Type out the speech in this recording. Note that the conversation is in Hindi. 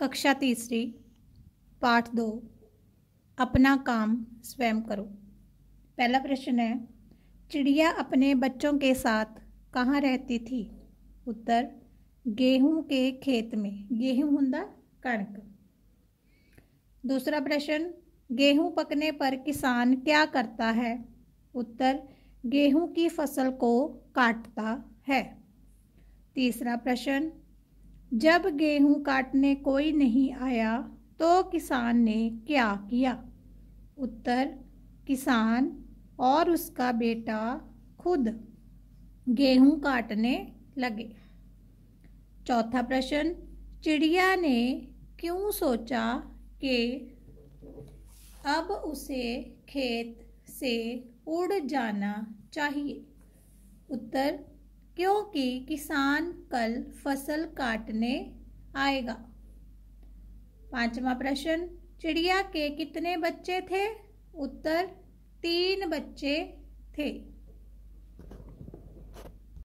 कक्षा तीसरी पाठ दो अपना काम स्वयं करो पहला प्रश्न है चिड़िया अपने बच्चों के साथ कहाँ रहती थी उत्तर गेहूं के खेत में गेहूं हुंदा कणक दूसरा प्रश्न गेहूं पकने पर किसान क्या करता है उत्तर गेहूं की फसल को काटता है तीसरा प्रश्न जब गेहूं काटने कोई नहीं आया तो किसान ने क्या किया उत्तर किसान और उसका बेटा खुद गेहूं काटने लगे चौथा प्रश्न चिड़िया ने क्यों सोचा कि अब उसे खेत से उड़ जाना चाहिए उत्तर क्योंकि किसान कल फसल काटने आएगा पांचवा प्रश्न चिड़िया के कितने बच्चे थे उत्तर तीन बच्चे थे